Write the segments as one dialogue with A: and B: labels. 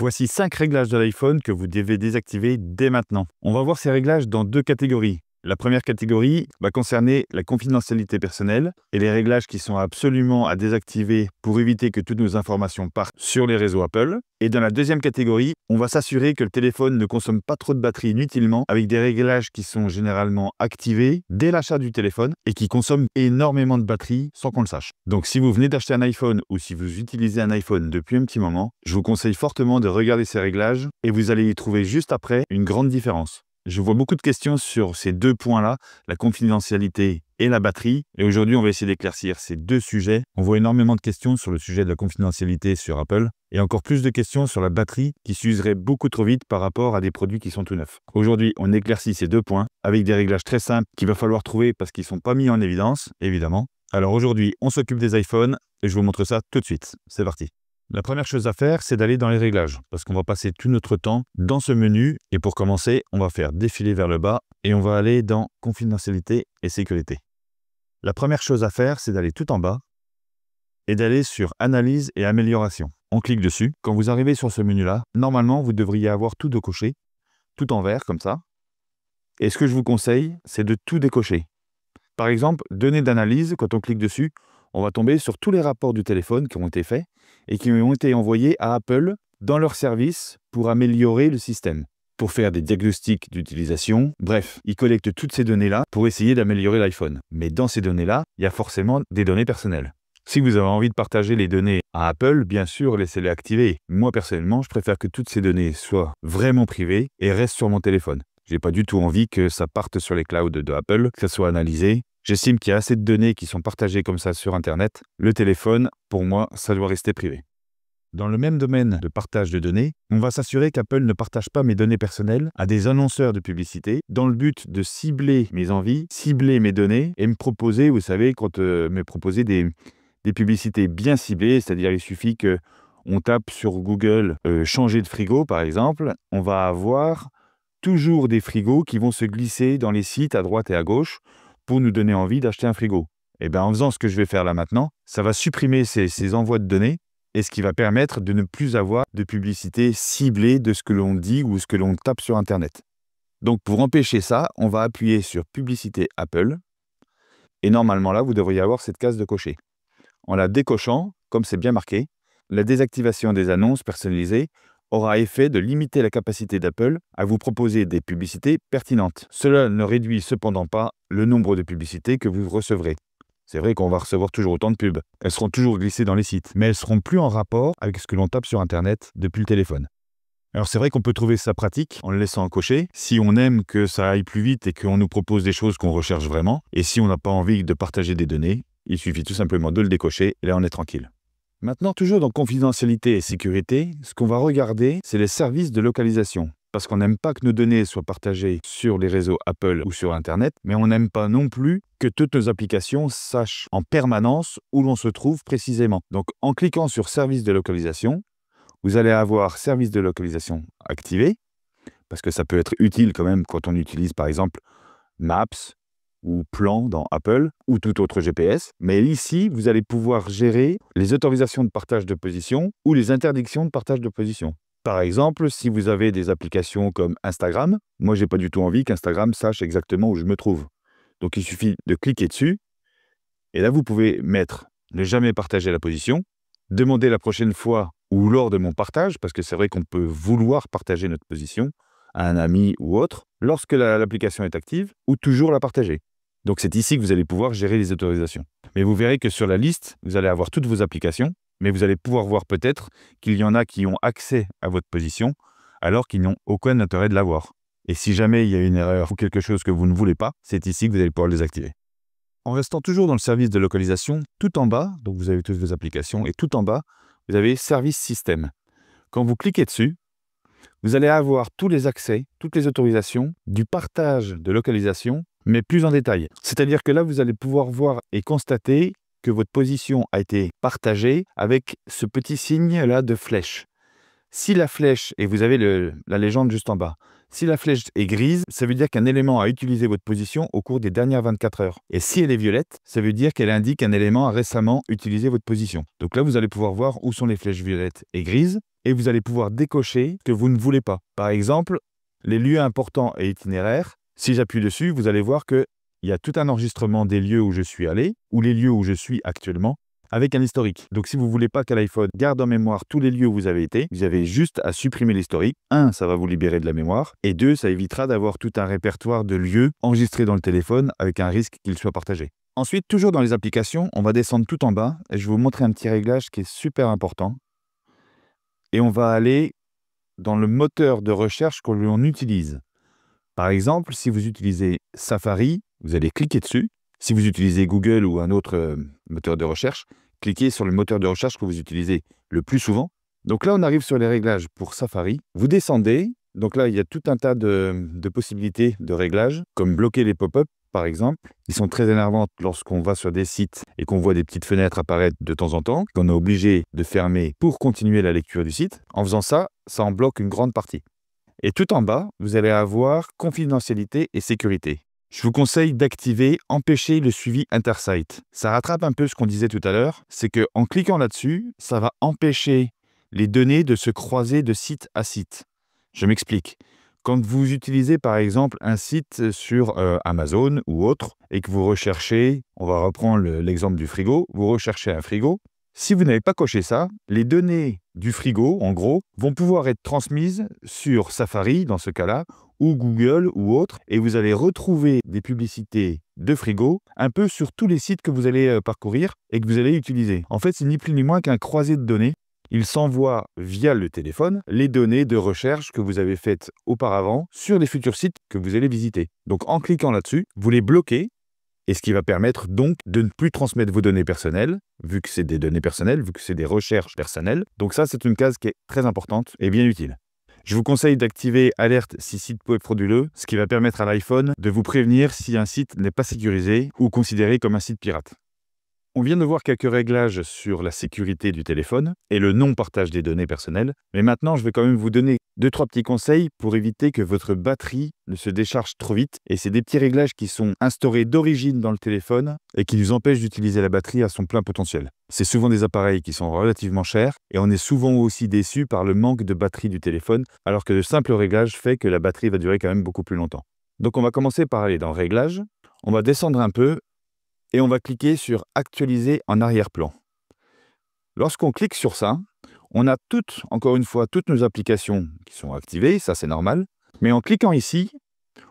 A: Voici 5 réglages de l'iPhone que vous devez désactiver dès maintenant. On va voir ces réglages dans deux catégories. La première catégorie va concerner la confidentialité personnelle et les réglages qui sont absolument à désactiver pour éviter que toutes nos informations partent sur les réseaux Apple. Et dans la deuxième catégorie, on va s'assurer que le téléphone ne consomme pas trop de batterie inutilement avec des réglages qui sont généralement activés dès l'achat du téléphone et qui consomment énormément de batterie sans qu'on le sache. Donc si vous venez d'acheter un iPhone ou si vous utilisez un iPhone depuis un petit moment, je vous conseille fortement de regarder ces réglages et vous allez y trouver juste après une grande différence. Je vois beaucoup de questions sur ces deux points-là, la confidentialité et la batterie. Et aujourd'hui, on va essayer d'éclaircir ces deux sujets. On voit énormément de questions sur le sujet de la confidentialité sur Apple et encore plus de questions sur la batterie qui s'userait beaucoup trop vite par rapport à des produits qui sont tout neufs. Aujourd'hui, on éclaircit ces deux points avec des réglages très simples qu'il va falloir trouver parce qu'ils ne sont pas mis en évidence, évidemment. Alors aujourd'hui, on s'occupe des iPhones et je vous montre ça tout de suite. C'est parti. La première chose à faire, c'est d'aller dans les réglages, parce qu'on va passer tout notre temps dans ce menu. Et pour commencer, on va faire défiler vers le bas et on va aller dans confidentialité et sécurité. La première chose à faire, c'est d'aller tout en bas et d'aller sur analyse et amélioration. On clique dessus. Quand vous arrivez sur ce menu-là, normalement, vous devriez avoir tout de coché, tout en vert comme ça. Et ce que je vous conseille, c'est de tout décocher. Par exemple, données d'analyse, quand on clique dessus, on va tomber sur tous les rapports du téléphone qui ont été faits et qui ont été envoyés à Apple dans leur service pour améliorer le système, pour faire des diagnostics d'utilisation. Bref, ils collectent toutes ces données-là pour essayer d'améliorer l'iPhone. Mais dans ces données-là, il y a forcément des données personnelles. Si vous avez envie de partager les données à Apple, bien sûr, laissez-les activer. Moi, personnellement, je préfère que toutes ces données soient vraiment privées et restent sur mon téléphone. J'ai pas du tout envie que ça parte sur les clouds de Apple, que ça soit analysé J'estime qu'il y a assez de données qui sont partagées comme ça sur Internet. Le téléphone, pour moi, ça doit rester privé. Dans le même domaine de partage de données, on va s'assurer qu'Apple ne partage pas mes données personnelles à des annonceurs de publicité dans le but de cibler mes envies, cibler mes données et me proposer, vous savez, quand euh, me proposer des, publicités bien ciblées, c'est-à-dire il suffit que on tape sur Google euh, changer de frigo par exemple, on va avoir toujours des frigos qui vont se glisser dans les sites à droite et à gauche pour nous donner envie d'acheter un frigo. Et eh bien en faisant ce que je vais faire là maintenant, ça va supprimer ces, ces envois de données et ce qui va permettre de ne plus avoir de publicité ciblée de ce que l'on dit ou ce que l'on tape sur Internet. Donc pour empêcher ça, on va appuyer sur Publicité Apple. Et normalement là, vous devriez avoir cette case de cocher. En la décochant, comme c'est bien marqué, la désactivation des annonces personnalisées aura effet de limiter la capacité d'Apple à vous proposer des publicités pertinentes. Cela ne réduit cependant pas le nombre de publicités que vous recevrez. C'est vrai qu'on va recevoir toujours autant de pubs. Elles seront toujours glissées dans les sites, mais elles seront plus en rapport avec ce que l'on tape sur Internet depuis le téléphone. Alors c'est vrai qu'on peut trouver ça pratique en le laissant cocher, si on aime que ça aille plus vite et qu'on nous propose des choses qu'on recherche vraiment, et si on n'a pas envie de partager des données, il suffit tout simplement de le décocher et là on est tranquille. Maintenant, toujours dans confidentialité et sécurité, ce qu'on va regarder, c'est les services de localisation. Parce qu'on n'aime pas que nos données soient partagées sur les réseaux Apple ou sur Internet, mais on n'aime pas non plus que toutes nos applications sachent en permanence où l'on se trouve précisément. Donc en cliquant sur Services de localisation, vous allez avoir Service de localisation activé, parce que ça peut être utile quand même quand on utilise par exemple Maps ou plan dans Apple ou tout autre GPS. Mais ici, vous allez pouvoir gérer les autorisations de partage de position ou les interdictions de partage de position. Par exemple, si vous avez des applications comme Instagram, moi j'ai pas du tout envie qu'Instagram sache exactement où je me trouve. Donc il suffit de cliquer dessus et là vous pouvez mettre ne jamais partager la position, demander la prochaine fois ou lors de mon partage, parce que c'est vrai qu'on peut vouloir partager notre position à un ami ou autre, lorsque l'application est active, ou toujours la partager. Donc c'est ici que vous allez pouvoir gérer les autorisations. Mais vous verrez que sur la liste, vous allez avoir toutes vos applications, mais vous allez pouvoir voir peut-être qu'il y en a qui ont accès à votre position alors qu'ils n'ont aucun intérêt de l'avoir. Et si jamais il y a une erreur ou quelque chose que vous ne voulez pas, c'est ici que vous allez pouvoir les activer. En restant toujours dans le service de localisation, tout en bas, donc vous avez toutes vos applications, et tout en bas, vous avez Service Système. Quand vous cliquez dessus, vous allez avoir tous les accès, toutes les autorisations, du partage de localisation mais plus en détail. C'est-à-dire que là, vous allez pouvoir voir et constater que votre position a été partagée avec ce petit signe-là de flèche. Si la flèche, et vous avez la légende juste en bas, si la flèche est grise, ça veut dire qu'un élément a utilisé votre position au cours des dernières 24 heures. Et si elle est violette, ça veut dire qu'elle indique qu'un élément a récemment utilisé votre position. Donc là, vous allez pouvoir voir où sont les flèches violettes et grises, et vous allez pouvoir décocher ce que vous ne voulez pas. Par exemple, les lieux importants et itinéraires, si j'appuie dessus, vous allez voir qu'il y a tout un enregistrement des lieux où je suis allé, ou les lieux où je suis actuellement, avec un historique. Donc si vous ne voulez pas que l'iPhone garde en mémoire tous les lieux où vous avez été, vous avez juste à supprimer l'historique. Un, ça va vous libérer de la mémoire. Et deux, ça évitera d'avoir tout un répertoire de lieux enregistrés dans le téléphone avec un risque qu'il soit partagé. Ensuite, toujours dans les applications, on va descendre tout en bas et je vais vous montrer un petit réglage qui est super important. Et on va aller dans le moteur de recherche que l'on utilise. Par exemple, si vous utilisez Safari, vous allez cliquer dessus. Si vous utilisez Google ou un autre euh, moteur de recherche, cliquez sur le moteur de recherche que vous utilisez le plus souvent. Donc là, on arrive sur les réglages pour Safari. Vous descendez. Donc là, il y a tout un tas de, possibilités de réglages, comme bloquer les pop ups par exemple. Ils sont très énervantes lorsqu'on va sur des sites et qu'on voit des petites fenêtres apparaître de temps en temps, qu'on est obligé de fermer pour continuer la lecture du site. En faisant ça, ça en bloque une grande partie. Et tout en bas, vous allez avoir confidentialité et sécurité. Je vous conseille d'activer Empêcher le suivi intersite. Ça rattrape un peu ce qu'on disait tout à l'heure, c'est qu'en cliquant là-dessus, ça va empêcher les données de se croiser de site à site. Je m'explique. Quand vous utilisez par exemple un site sur euh, Amazon ou autre et que vous recherchez, on va reprendre l'exemple du frigo, vous recherchez un frigo, si vous n'avez pas coché ça, les données du frigo, en gros, vont pouvoir être transmises sur Safari, dans ce cas-là, ou Google ou autre, et vous allez retrouver des publicités de frigo un peu sur tous les sites que vous allez euh, parcourir et que vous allez utiliser. En fait, c'est ni plus ni moins qu'un croisé de données. Il s'envoie via le téléphone les données de recherche que vous avez faites auparavant sur les futurs sites que vous allez visiter. Donc en cliquant là-dessus, vous les bloquez et ce qui va permettre donc de ne plus transmettre vos données personnelles, vu que c'est des données personnelles, vu que c'est des recherches personnelles. Donc ça, c'est une case qui est très importante et bien utile. Je vous conseille d'activer alerte si site peut être frauduleux, ce qui va permettre à l'iPhone de vous prévenir si un site n'est pas sécurisé ou considéré comme un site pirate. On vient de voir quelques réglages sur la sécurité du téléphone et le non-partage des données personnelles, mais maintenant je vais quand même vous donner deux trois petits conseils pour éviter que votre batterie ne se décharge trop vite et c'est des petits réglages qui sont instaurés d'origine dans le téléphone et qui nous empêchent d'utiliser la batterie à son plein potentiel. C'est souvent des appareils qui sont relativement chers et on est souvent aussi déçu par le manque de batterie du téléphone alors que le simple réglages fait que la batterie va durer quand même beaucoup plus longtemps. Donc on va commencer par aller dans réglages, on va descendre un peu et on va cliquer sur Actualiser en arrière-plan. Lorsqu'on clique sur ça, on a toutes, encore une fois, toutes nos applications qui sont activées, ça c'est normal. Mais en cliquant ici,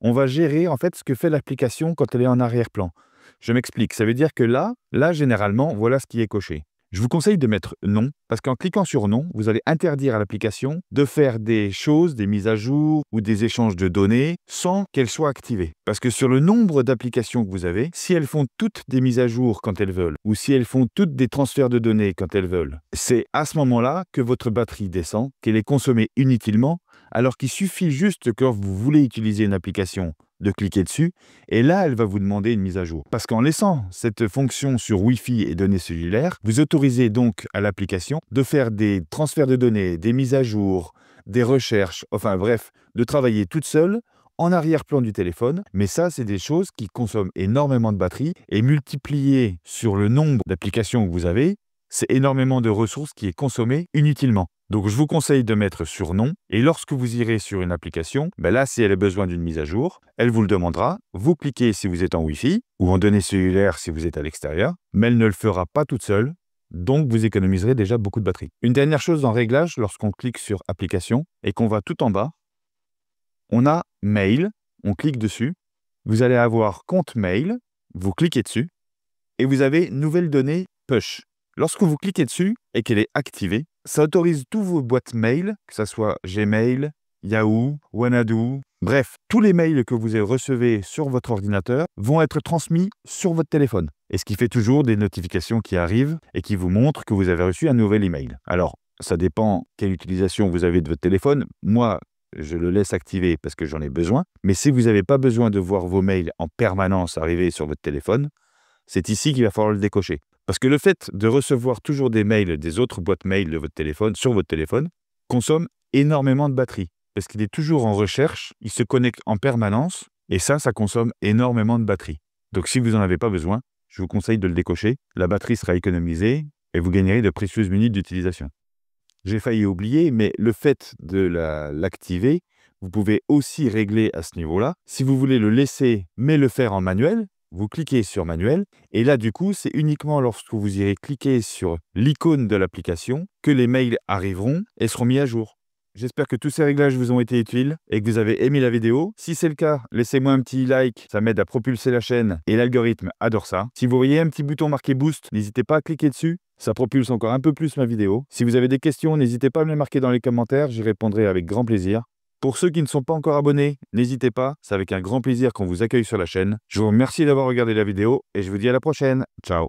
A: on va gérer en fait ce que fait l'application quand elle est en arrière-plan. Je m'explique, ça veut dire que là, là généralement, voilà ce qui est coché. Je vous conseille de mettre non, parce qu'en cliquant sur non, vous allez interdire à l'application de faire des choses, des mises à jour ou des échanges de données sans qu'elles soient activées. Parce que sur le nombre d'applications que vous avez, si elles font toutes des mises à jour quand elles veulent, ou si elles font toutes des transferts de données quand elles veulent, c'est à ce moment-là que votre batterie descend, qu'elle est consommée inutilement alors qu'il suffit juste que vous voulez utiliser une application de cliquer dessus, et là, elle va vous demander une mise à jour. Parce qu'en laissant cette fonction sur Wi-Fi et données cellulaires, vous autorisez donc à l'application de faire des transferts de données, des mises à jour, des recherches, enfin bref, de travailler toute seule en arrière-plan du téléphone. Mais ça, c'est des choses qui consomment énormément de batterie et multipliées sur le nombre d'applications que vous avez, c'est énormément de ressources qui est consommée inutilement. Donc je vous conseille de mettre surnom et lorsque vous irez sur une application, ben là si elle a besoin d'une mise à jour, elle vous le demandera, vous cliquez si vous êtes en Wi-Fi ou en données cellulaires si vous êtes à l'extérieur, mais elle ne le fera pas toute seule, donc vous économiserez déjà beaucoup de batterie. Une dernière chose dans réglage, lorsqu'on clique sur application et qu'on va tout en bas, on a mail, on clique dessus, vous allez avoir compte mail, vous cliquez dessus et vous avez nouvelles données push. Lorsque vous cliquez dessus et qu'elle est activée, ça autorise tous vos boîtes mail, que ce soit Gmail, Yahoo, Wanadu, bref, tous les mails que vous avez recevez sur votre ordinateur vont être transmis sur votre téléphone. Et ce qui fait toujours des notifications qui arrivent et qui vous montrent que vous avez reçu un nouvel email. Alors, ça dépend quelle utilisation vous avez de votre téléphone. Moi, je le laisse activer parce que j'en ai besoin. Mais si vous n'avez pas besoin de voir vos mails en permanence arriver sur votre téléphone, c'est ici qu'il va falloir le décocher. Parce que le fait de recevoir toujours des mails des autres boîtes mail de votre téléphone, sur votre téléphone, consomme énormément de batterie. Parce qu'il est toujours en recherche, il se connecte en permanence, et ça, ça consomme énormément de batterie. Donc si vous n'en avez pas besoin, je vous conseille de le décocher. La batterie sera économisée et vous gagnerez de précieuses minutes d'utilisation. J'ai failli oublier, mais le fait de l'activer, vous pouvez aussi régler à ce niveau-là. Si vous voulez le laisser, mais le faire en manuel, vous cliquez sur manuel. Et là, du coup, c'est uniquement lorsque vous irez cliquer sur l'icône de l'application que les mails arriveront et seront mis à jour. J'espère que tous ces réglages vous ont été utiles et que vous avez aimé la vidéo. Si c'est le cas, laissez-moi un petit like, ça m'aide à propulser la chaîne et l'algorithme adore ça. Si vous voyez un petit bouton marqué Boost, n'hésitez pas à cliquer dessus, ça propulse encore un peu plus ma vidéo. Si vous avez des questions, n'hésitez pas à me les marquer dans les commentaires, j'y répondrai avec grand plaisir. Pour ceux qui ne sont pas encore abonnés, n'hésitez pas, c'est avec un grand plaisir qu'on vous accueille sur la chaîne. Je vous remercie d'avoir regardé la vidéo et je vous dis à la prochaine. Ciao